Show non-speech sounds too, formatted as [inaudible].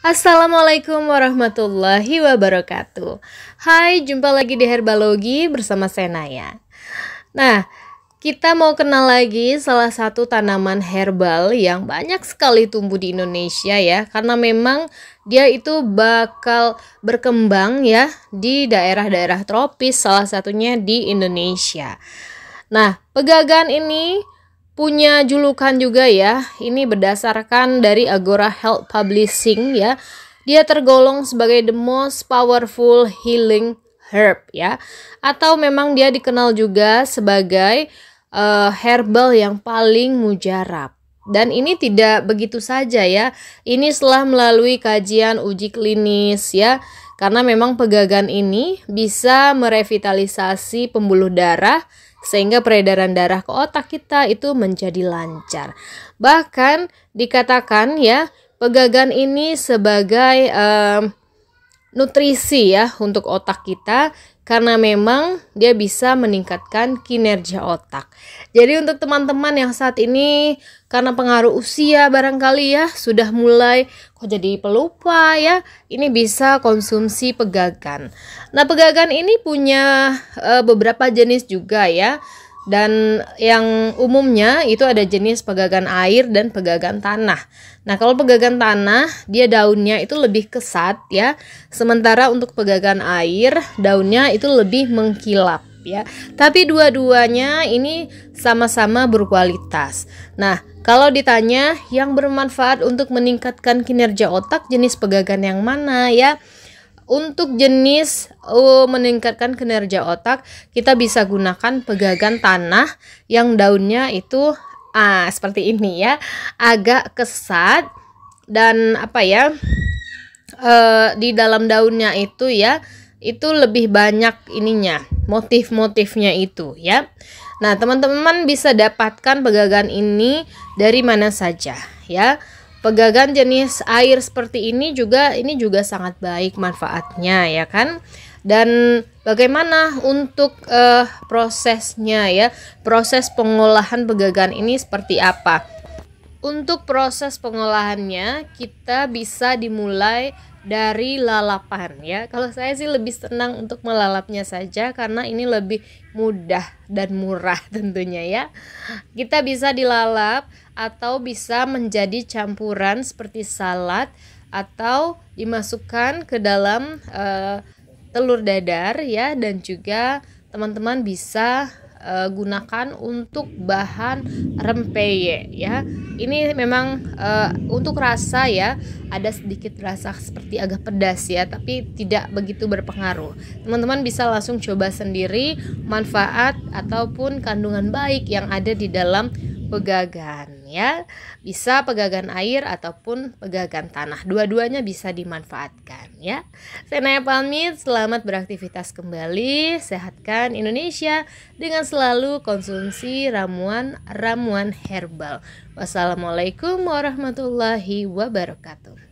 Assalamualaikum warahmatullahi wabarakatuh Hai, jumpa lagi di Herbalogi bersama Senaya Nah, kita mau kenal lagi salah satu tanaman herbal yang banyak sekali tumbuh di Indonesia ya Karena memang dia itu bakal berkembang ya di daerah-daerah tropis salah satunya di Indonesia Nah, pegagan ini punya julukan juga ya. Ini berdasarkan dari Agora Health Publishing ya. Dia tergolong sebagai the most powerful healing herb ya. Atau memang dia dikenal juga sebagai uh, herbal yang paling mujarab. Dan ini tidak begitu saja ya. Ini setelah melalui kajian uji klinis ya. Karena memang pegagan ini bisa merevitalisasi pembuluh darah sehingga peredaran darah ke otak kita itu menjadi lancar. Bahkan dikatakan ya pegagan ini sebagai uh, nutrisi ya untuk otak kita karena memang dia bisa meningkatkan kinerja otak. Jadi untuk teman-teman yang saat ini karena pengaruh usia barangkali ya sudah mulai kok jadi pelupa ya, ini bisa konsumsi pegagan. Nah, pegagan ini punya e, beberapa jenis juga ya. Dan yang umumnya itu ada jenis pegagan air dan pegagan tanah. Nah, kalau pegagan tanah, dia daunnya itu lebih kesat ya. Sementara untuk pegagan air, daunnya itu lebih mengkilap ya. Tapi dua-duanya ini sama-sama berkualitas. Nah, kalau ditanya yang bermanfaat untuk meningkatkan kinerja otak jenis pegagan yang mana ya? Untuk jenis uh, meningkatkan kinerja otak, kita bisa gunakan pegagan tanah yang daunnya itu ah seperti ini ya, agak kesat dan apa ya? Uh, di dalam daunnya itu ya, itu lebih banyak ininya, motif-motifnya itu ya. Nah, teman-teman bisa dapatkan pegagan ini dari mana saja ya. Pegagan jenis air seperti ini juga ini juga sangat baik manfaatnya ya kan. Dan bagaimana untuk uh, prosesnya ya? Proses pengolahan pegagan ini seperti apa? Untuk proses pengolahannya kita bisa dimulai dari lalapan ya. Kalau saya sih lebih senang untuk melalapnya saja karena ini lebih mudah dan murah [laughs] tentunya ya. Kita bisa dilalap atau bisa menjadi campuran seperti salad atau dimasukkan ke dalam uh, telur dadar ya dan juga teman-teman bisa uh, gunakan untuk bahan rempeyek ya. Ini memang uh, untuk rasa ya, ada sedikit rasa seperti agak pedas ya, tapi tidak begitu berpengaruh. Teman-teman bisa langsung coba sendiri manfaat ataupun kandungan baik yang ada di dalam pegagan ya bisa pegagan air ataupun pegagan tanah dua-duanya bisa dimanfaatkan ya saya Naya pamit selamat beraktivitas kembali sehatkan Indonesia dengan selalu konsumsi ramuan ramuan herbal wassalamualaikum warahmatullahi wabarakatuh